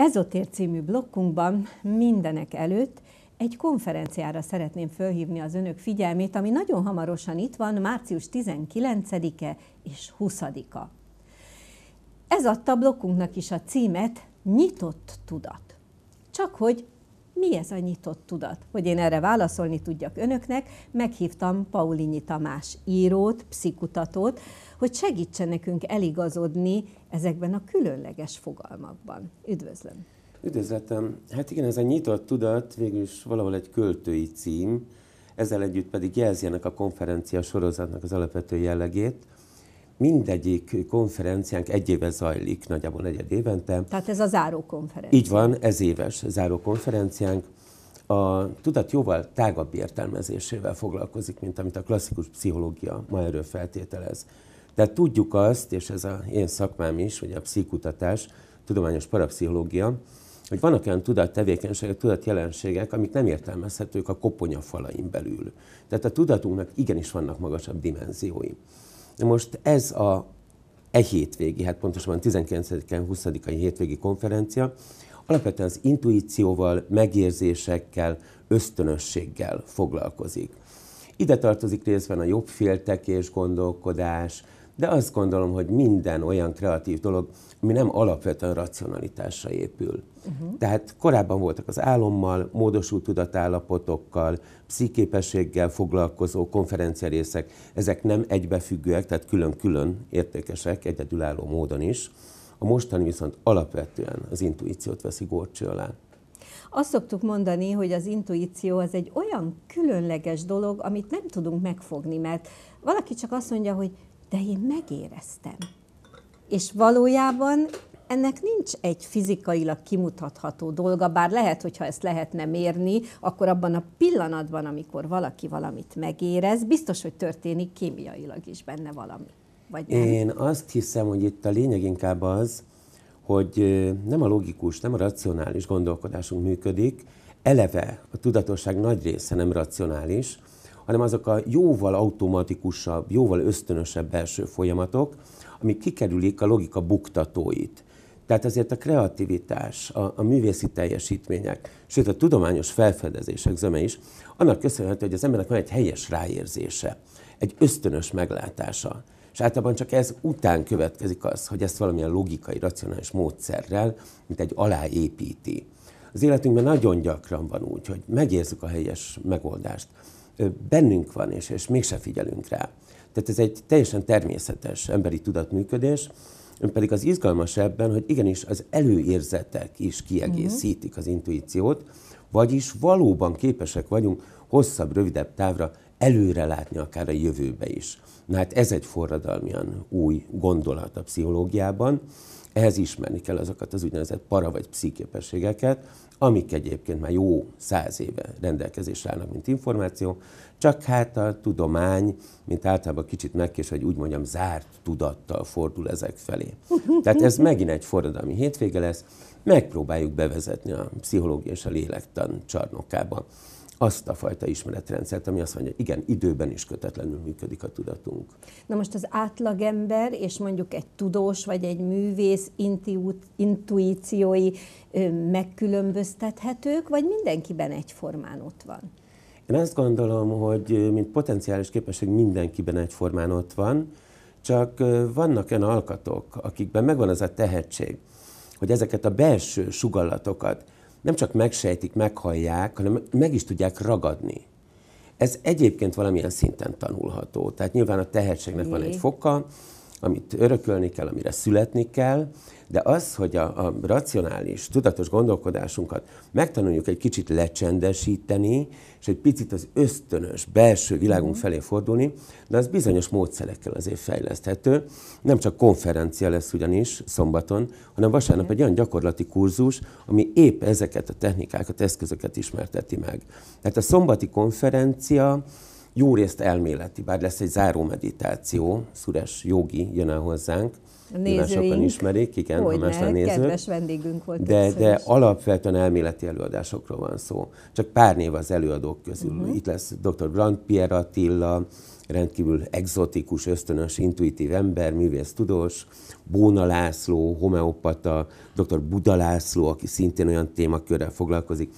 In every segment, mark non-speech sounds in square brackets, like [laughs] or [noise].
Ezotér című blokkunkban mindenek előtt egy konferenciára szeretném fölhívni az önök figyelmét, ami nagyon hamarosan itt van, március 19-e és 20-a. Ez adta blokkunknak is a címet Nyitott tudat. Csak hogy mi ez a nyitott tudat? Hogy én erre válaszolni tudjak önöknek, meghívtam Paulinyi Tamás írót, pszikutatót, hogy segítsen nekünk eligazodni ezekben a különleges fogalmakban. Üdvözlöm! Üdvözletem! Hát igen, ez a nyitott tudat végül is valahol egy költői cím, ezzel együtt pedig jelzi ennek a konferencia sorozatnak az alapvető jellegét. Mindegyik konferenciánk egy éve zajlik, nagyjából negyed évente. Tehát ez a záró konferencia. Így van, ez éves záró konferenciánk. A tudat jóval tágabb értelmezésével foglalkozik, mint amit a klasszikus pszichológia ma erről feltételez. Tehát tudjuk azt, és ez a én szakmám is, hogy a pszichkutatás, tudományos parapszichológia, hogy vannak olyan tudattevékenységek, tudatjelenségek, amik nem értelmezhetők a koponya falain belül. Tehát a tudatunknak igenis vannak magasabb dimenziói. de most ez a e hétvégi, hát pontosabban 19-en 20-ai hétvégi konferencia, alapvetően az intuícióval, megérzésekkel, ösztönösséggel foglalkozik. Ide tartozik részben a jobbféltekés, gondolkodás, de azt gondolom, hogy minden olyan kreatív dolog, ami nem alapvetően racionalitásra épül. Uh-huh. Tehát korábban voltak az álommal, módosult tudatállapotokkal, pszichképességgel foglalkozó konferenciarészek, ezek nem egybefüggőek, tehát külön-külön értékesek, egyedülálló módon is. A mostani viszont alapvetően az intuíciót veszi górcső alá. Azt szoktuk mondani, hogy az intuíció az egy olyan különleges dolog, amit nem tudunk megfogni, mert valaki csak azt mondja, hogy de én megéreztem. És valójában ennek nincs egy fizikailag kimutatható dolga, bár lehet, hogyha ezt lehetne mérni, akkor abban a pillanatban, amikor valaki valamit megérez, biztos, hogy történik kémiailag is benne valami. Vagy nem? Én azt hiszem, hogy itt a lényeg inkább az, hogy nem a logikus, nem a racionális gondolkodásunk működik, eleve a tudatosság nagy része nem racionális, hanem azok a jóval automatikusabb, jóval ösztönösebb belső folyamatok, amik kikerülik a logika buktatóit. Tehát azért a kreativitás, a, a művészi teljesítmények, sőt a tudományos felfedezések zöme is, annak köszönhető, hogy az embernek van egy helyes ráérzése, egy ösztönös meglátása. És általában csak ez után következik az, hogy ezt valamilyen logikai, racionális módszerrel, mint egy aláépíti. Az életünkben nagyon gyakran van úgy, hogy megérzük a helyes megoldást, bennünk van, és, és mégse figyelünk rá. Tehát ez egy teljesen természetes emberi tudatműködés, Ön pedig az izgalmas ebben, hogy igenis az előérzetek is kiegészítik mhm. az intuíciót, vagyis valóban képesek vagyunk hosszabb, rövidebb távra előre látni akár a jövőbe is. Na hát ez egy forradalmian új gondolat a pszichológiában, ehhez ismerni kell azokat az úgynevezett para vagy pszichiképességeket, amik egyébként már jó száz éve rendelkezésre állnak, mint információ, csak hát a tudomány, mint általában kicsit megkés, hogy úgy mondjam, zárt tudattal fordul ezek felé. [laughs] Tehát ez megint egy forradalmi hétvége lesz, megpróbáljuk bevezetni a pszichológia és a lélektan csarnokába azt a fajta ismeretrendszert, ami azt mondja, igen, időben is kötetlenül működik a tudatunk. Na most az átlagember és mondjuk egy tudós vagy egy művész intu- intuíciói megkülönböztethetők, vagy mindenkiben egyformán ott van? Én azt gondolom, hogy mint potenciális képesség mindenkiben egyformán ott van, csak vannak olyan alkatok, akikben megvan az a tehetség, hogy ezeket a belső sugallatokat nem csak megsejtik, meghallják, hanem meg is tudják ragadni. Ez egyébként valamilyen szinten tanulható. Tehát nyilván a tehetségnek Jé. van egy foka, amit örökölni kell, amire születni kell, de az, hogy a, a racionális, tudatos gondolkodásunkat megtanuljuk egy kicsit lecsendesíteni, és egy picit az ösztönös belső világunk mhm. felé fordulni, de az bizonyos módszerekkel azért fejleszthető. Nem csak konferencia lesz ugyanis szombaton, hanem vasárnap egy olyan gyakorlati kurzus, ami épp ezeket a technikákat, eszközöket ismerteti meg. Tehát a szombati konferencia jó részt elméleti, bár lesz egy záró meditáció, Szures Jogi jön el hozzánk, a sokan ismerik, igen, Hogy ha más nem nézők. Kedves vendégünk volt. De, de alapvetően elméleti előadásokról van szó. Csak pár név az előadók közül. Uh-huh. Itt lesz dr. Brand Pierre Attila, rendkívül exotikus, ösztönös, intuitív ember, művész tudós, Bóna László, homeopata, dr. Buda László, aki szintén olyan témakörrel foglalkozik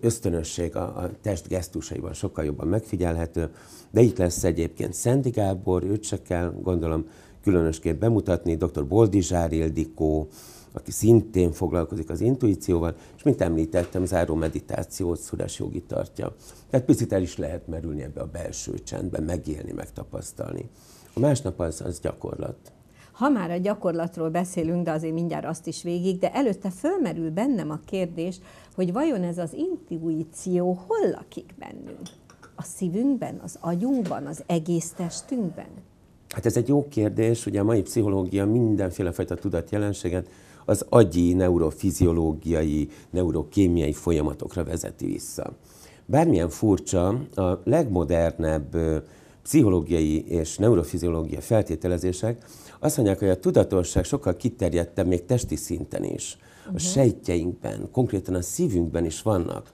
ösztönösség a, a test gesztusaiban sokkal jobban megfigyelhető, de itt lesz egyébként Szendi Gábor, őt se kell gondolom különösképp bemutatni, dr. Boldizsár Ildikó, aki szintén foglalkozik az intuícióval, és mint említettem, záró meditációt szudás jogi tartja. Tehát picit el is lehet merülni ebbe a belső csendbe, megélni, megtapasztalni. A másnap az, az gyakorlat ha már a gyakorlatról beszélünk, de azért mindjárt azt is végig, de előtte fölmerül bennem a kérdés, hogy vajon ez az intuíció hol lakik bennünk? A szívünkben, az agyunkban, az egész testünkben? Hát ez egy jó kérdés, ugye a mai pszichológia mindenféle fajta tudatjelenséget az agyi, neurofiziológiai, neurokémiai folyamatokra vezeti vissza. Bármilyen furcsa, a legmodernebb pszichológiai és neurofiziológiai feltételezések azt mondják, hogy a tudatosság sokkal kiterjedtebb még testi szinten is. A uh-huh. sejtjeinkben, konkrétan a szívünkben is vannak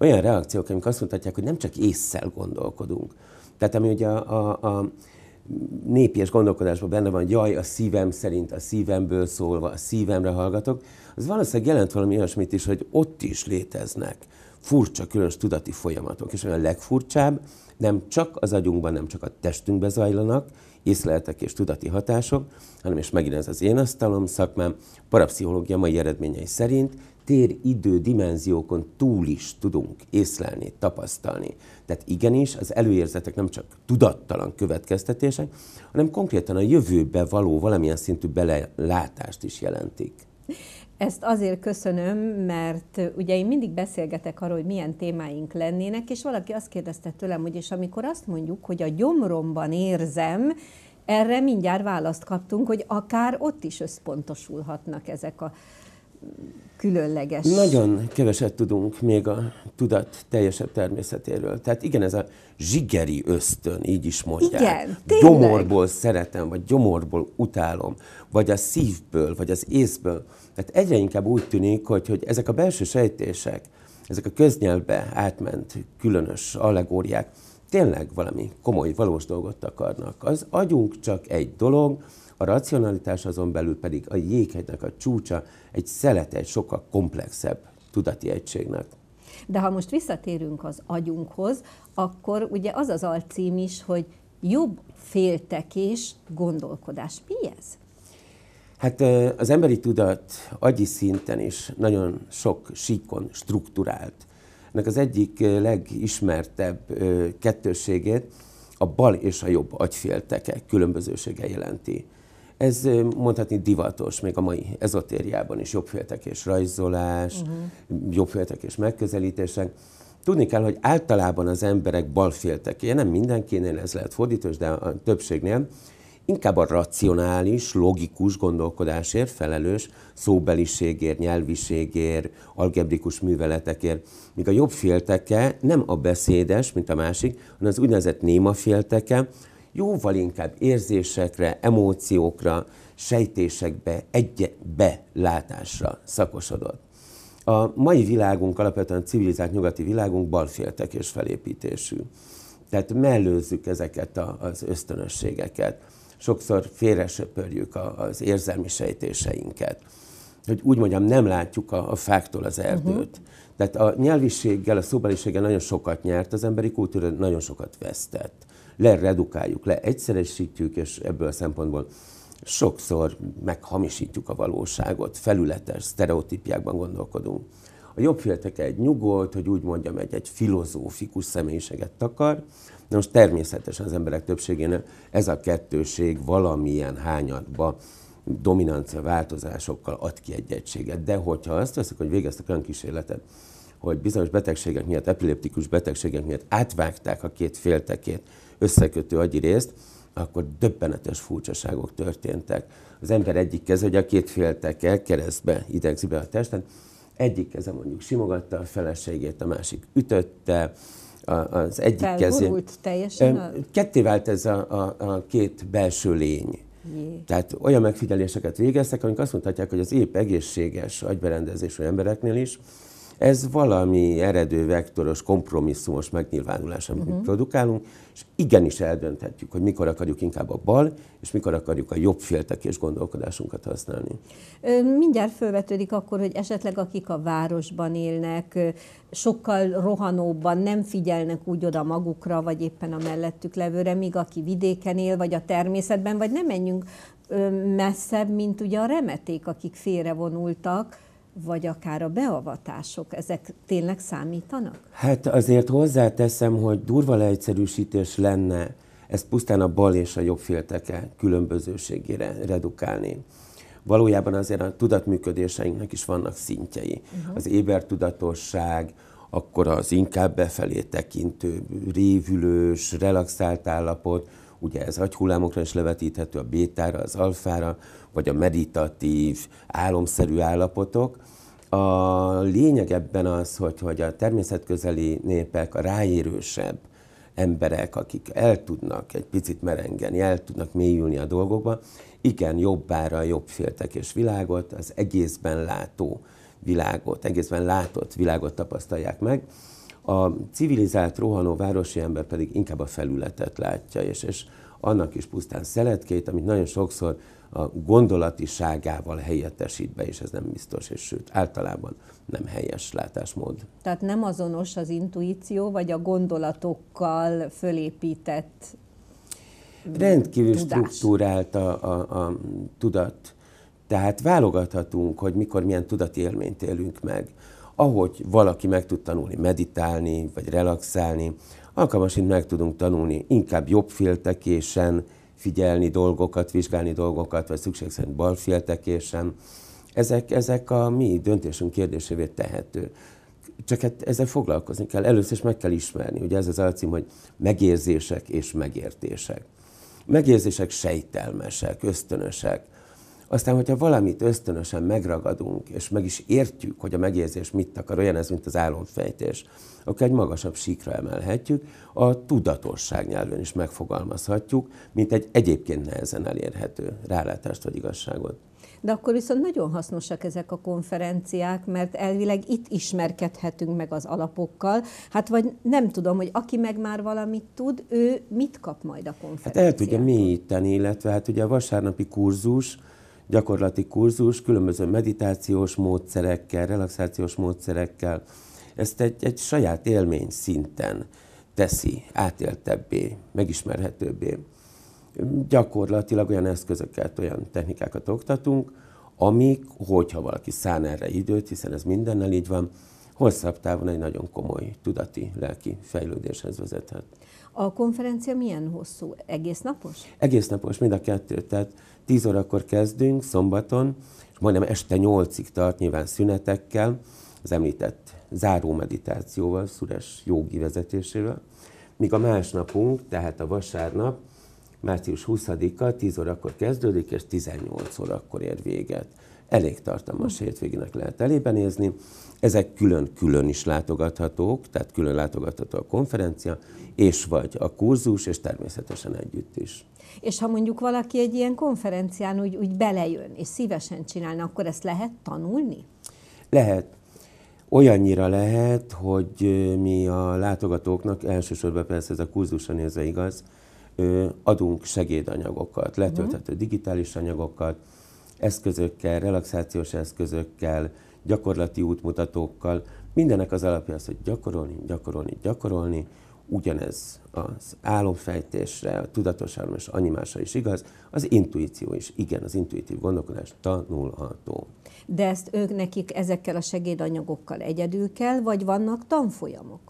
olyan reakciók, amik azt mutatják, hogy nem csak észszel gondolkodunk. Tehát ami ugye a, a, a népies gondolkodásban benne van, hogy jaj, a szívem szerint, a szívemből szólva, a szívemre hallgatok, az valószínűleg jelent valami olyasmit is, hogy ott is léteznek furcsa, különös tudati folyamatok, és a legfurcsább nem csak az agyunkban, nem csak a testünkben zajlanak észleletek és tudati hatások, hanem és megint ez az én asztalom szakmám, parapszichológia mai eredményei szerint tér-idő dimenziókon túl is tudunk észlelni, tapasztalni. Tehát igenis, az előérzetek nem csak tudattalan következtetések, hanem konkrétan a jövőbe való valamilyen szintű belelátást is jelentik. Ezt azért köszönöm, mert ugye én mindig beszélgetek arról, hogy milyen témáink lennének, és valaki azt kérdezte tőlem, hogy és amikor azt mondjuk, hogy a gyomromban érzem, erre mindjárt választ kaptunk, hogy akár ott is összpontosulhatnak ezek a különleges. Nagyon keveset tudunk még a tudat teljesebb természetéről. Tehát igen, ez a zsigeri ösztön, így is mondják. Igen, tényleg. Gyomorból szeretem, vagy gyomorból utálom, vagy a szívből, vagy az észből. Tehát egyre inkább úgy tűnik, hogy, hogy ezek a belső sejtések, ezek a köznyelvbe átment különös allegóriák, tényleg valami komoly, valós dolgot akarnak. Az agyunk csak egy dolog, a racionalitás azon belül pedig a jéghegynek a csúcsa egy szelete, egy sokkal komplexebb tudati egységnek. De ha most visszatérünk az agyunkhoz, akkor ugye az az alcím is, hogy jobb féltekés gondolkodás. Mi ez? Hát az emberi tudat agyi szinten is nagyon sok síkon struktúrált. Ennek az egyik legismertebb kettőségét a bal és a jobb agyféltekek különbözősége jelenti. Ez mondhatni divatos, még a mai ezotériában is jobbféltekés rajzolás, uh-huh. Mhm. jobbféltekés megközelítések. Tudni kell, hogy általában az emberek balféltekéje, nem mindenkinél ez lehet fordítós, de a többségnél, inkább a racionális, logikus gondolkodásért felelős, szóbeliségért, nyelviségért, algebrikus műveletekért, míg a jobb félteke nem a beszédes, mint a másik, hanem az úgynevezett néma félteke, jóval inkább érzésekre, emóciókra, sejtésekbe, egybelátásra szakosodott. A mai világunk, alapvetően civilizált nyugati világunk balféltek és felépítésű. Tehát mellőzzük ezeket a, az ösztönösségeket. Sokszor félresöpörjük a, az érzelmi sejtéseinket. Hogy úgy mondjam, nem látjuk a, a fáktól az erdőt. Uh-huh. Tehát a nyelviséggel, a szóbeliséggel nagyon sokat nyert, az emberi kultúra nagyon sokat vesztett leredukáljuk, leegyszeresítjük, és ebből a szempontból sokszor meghamisítjuk a valóságot, felületes sztereotípiákban gondolkodunk. A jobb egy nyugodt, hogy úgy mondjam, egy, egy filozófikus személyiséget takar, de most természetesen az emberek többségénél ez a kettőség valamilyen hányatba dominancia változásokkal ad ki egy egységet. De hogyha azt veszük, hogy végeztek olyan kísérletet, hogy bizonyos betegségek miatt, epileptikus betegségek miatt átvágták a két féltekét összekötő agyi részt, akkor döbbenetes furcsaságok történtek. Az ember egyik keze, hogy a két féltekkel keresztbe idegzi be a testet, egyik keze mondjuk simogatta a feleségét, a másik ütötte, a, az egyik kezé... Felgurult teljesen? A... Ketté vált ez a, a, a két belső lény. Jé. Tehát olyan megfigyeléseket végeztek, amik azt mondhatják, hogy az épp egészséges agyberendezésű embereknél is ez valami eredő vektoros, kompromisszumos megnyilvánulás, amit uh-huh. produkálunk, és igenis eldönthetjük, hogy mikor akarjuk inkább a bal, és mikor akarjuk a jobb és gondolkodásunkat használni. Mindjárt felvetődik akkor, hogy esetleg akik a városban élnek, sokkal rohanóbban nem figyelnek úgy oda magukra, vagy éppen a mellettük levőre, míg aki vidéken él, vagy a természetben, vagy nem menjünk messzebb, mint ugye a remeték, akik félrevonultak, vagy akár a beavatások, ezek tényleg számítanak? Hát azért hozzáteszem, hogy durva leegyszerűsítés lenne ezt pusztán a bal és a jobb félteke különbözőségére redukálni. Valójában azért a tudatműködéseinknek is vannak szintjei. Uh-huh. Az tudatosság, akkor az inkább befelé tekintő, révülős, relaxált állapot, ugye ez agyhullámokra is levetíthető, a bétára, az alfára, vagy a meditatív, álomszerű állapotok. A lényeg ebben az, hogy, hogy a természetközeli népek, a ráérősebb emberek, akik el tudnak egy picit merengeni, el tudnak mélyülni a dolgokba, igen, jobbára jobb féltek és világot, az egészben látó világot, egészben látott világot tapasztalják meg, a civilizált rohanó városi ember pedig inkább a felületet látja, és, és annak is pusztán szeletkét, amit nagyon sokszor a gondolatiságával helyettesít be, és ez nem biztos, és sőt, általában nem helyes látásmód. Tehát nem azonos az intuíció, vagy a gondolatokkal fölépített Rendkívül tudás. struktúrált a, a, a tudat. Tehát válogathatunk, hogy mikor milyen tudati élményt élünk meg ahogy valaki meg tud tanulni meditálni, vagy relaxálni, alkalmasint meg tudunk tanulni inkább jobb féltekésen figyelni dolgokat, vizsgálni dolgokat, vagy szükség szerint féltekésen. Ezek, ezek a mi döntésünk kérdésévé tehető. Csak hát ezzel foglalkozni kell. Először is meg kell ismerni. Ugye ez az alcím, hogy megérzések és megértések. Megérzések sejtelmesek, ösztönösek. Aztán, hogyha valamit ösztönösen megragadunk, és meg is értjük, hogy a megérzés mit akar, olyan ez, mint az álomfejtés, akkor egy magasabb síkra emelhetjük, a tudatosság nyelven is megfogalmazhatjuk, mint egy egyébként nehezen elérhető rálátást vagy igazságot. De akkor viszont nagyon hasznosak ezek a konferenciák, mert elvileg itt ismerkedhetünk meg az alapokkal. Hát vagy nem tudom, hogy aki meg már valamit tud, ő mit kap majd a konferencián? Hát el tudja mélyíteni, illetve hát ugye a vasárnapi kurzus, gyakorlati kurzus, különböző meditációs módszerekkel, relaxációs módszerekkel. Ezt egy, egy saját élmény szinten teszi átéltebbé, megismerhetőbbé. Gyakorlatilag olyan eszközöket, olyan technikákat oktatunk, amik, hogyha valaki szán erre időt, hiszen ez mindennel így van, hosszabb távon egy nagyon komoly tudati, lelki fejlődéshez vezethet. A konferencia milyen hosszú? Egész napos? Egész napos, mind a kettő. Tehát 10 órakor kezdünk szombaton, és majdnem este 8-ig tart, nyilván szünetekkel, az említett záró meditációval, Szures jogi vezetésével. Míg a másnapunk, tehát a vasárnap, március 20-a 10 órakor kezdődik, és 18 órakor ér véget elég tartalmas hétvégének lehet elébe nézni. Ezek külön-külön is látogathatók, tehát külön látogatható a konferencia, és vagy a kurzus, és természetesen együtt is. És ha mondjuk valaki egy ilyen konferencián úgy, úgy belejön, és szívesen csinálna, akkor ezt lehet tanulni? Lehet. Olyannyira lehet, hogy mi a látogatóknak, elsősorban persze ez a kurzusra nézve igaz, adunk segédanyagokat, letölthető mhm. digitális anyagokat, eszközökkel, relaxációs eszközökkel, gyakorlati útmutatókkal. Mindenek az alapja az, hogy gyakorolni, gyakorolni, gyakorolni. Ugyanez az álomfejtésre, a tudatos és animásra is igaz, az intuíció is. Igen, az intuitív gondolkodás tanulható. De ezt ők nekik ezekkel a segédanyagokkal egyedül kell, vagy vannak tanfolyamok?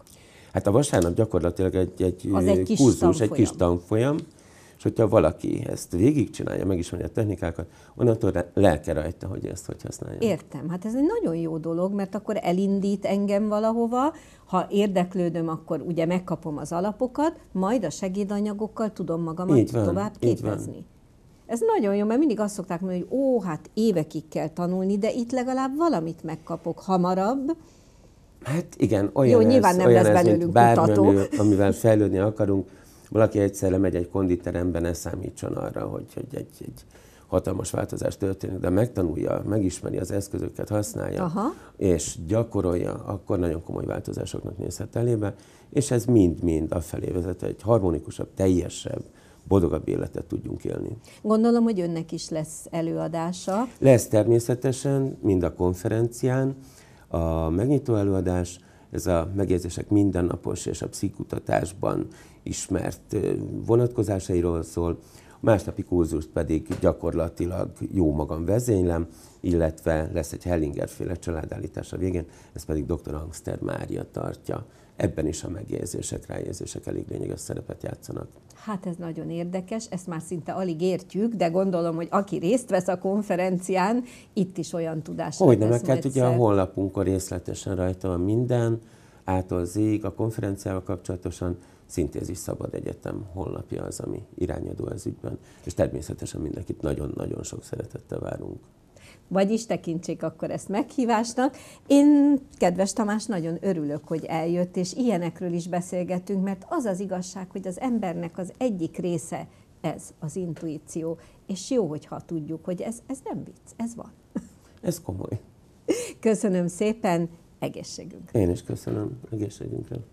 Hát a vasárnap gyakorlatilag egy, egy, egy kurzus, egy kis tanfolyam, és hogyha valaki ezt végigcsinálja, meg is mondja a technikákat, onnantól lelke rajta, hogy ezt hogy használja. Értem, hát ez egy nagyon jó dolog, mert akkor elindít engem valahova, ha érdeklődöm, akkor ugye megkapom az alapokat, majd a segédanyagokkal tudom magamat így van, tovább képezni. Ez nagyon jó, mert mindig azt szokták mondani, hogy ó, hát évekig kell tanulni, de itt legalább valamit megkapok hamarabb, Hát igen, olyan Jó, ez, nyilván nem olyan lesz ez, belőlünk bármi, kutató. amivel fejlődni akarunk, valaki egyszer lemegy egy konditerembe, ne számítson arra, hogy, hogy egy, egy hatalmas változás történik, de megtanulja, megismeri az eszközöket, használja, Aha. és gyakorolja, akkor nagyon komoly változásoknak nézhet elébe, és ez mind-mind afelé vezet, hogy egy harmonikusabb, teljesebb, boldogabb életet tudjunk élni. Gondolom, hogy önnek is lesz előadása. Lesz természetesen, mind a konferencián. A megnyitó előadás, ez a megjegyzések mindennapos és a pszichkutatásban ismert vonatkozásairól szól, a másnapi kurzust pedig gyakorlatilag jó magam vezénylem, illetve lesz egy Hellinger-féle családállítás a végén, ez pedig dr. Angster Mária tartja ebben is a megjegyzések, rájegyzések elég lényeges szerepet játszanak. Hát ez nagyon érdekes, ezt már szinte alig értjük, de gondolom, hogy aki részt vesz a konferencián, itt is olyan tudás Hogy nem, mert hát ugye a honlapunkon részletesen rajta van minden, ától zég, a konferenciával kapcsolatosan Szintézis Szabad Egyetem honlapja az, ami irányadó az ügyben, és természetesen mindenkit nagyon-nagyon sok szeretettel várunk vagyis tekintsék akkor ezt meghívásnak. Én, kedves Tamás, nagyon örülök, hogy eljött, és ilyenekről is beszélgetünk, mert az az igazság, hogy az embernek az egyik része ez az intuíció, és jó, hogyha tudjuk, hogy ez, ez nem vicc, ez van. Ez komoly. Köszönöm szépen, egészségünkre. Én is köszönöm, egészségünkre.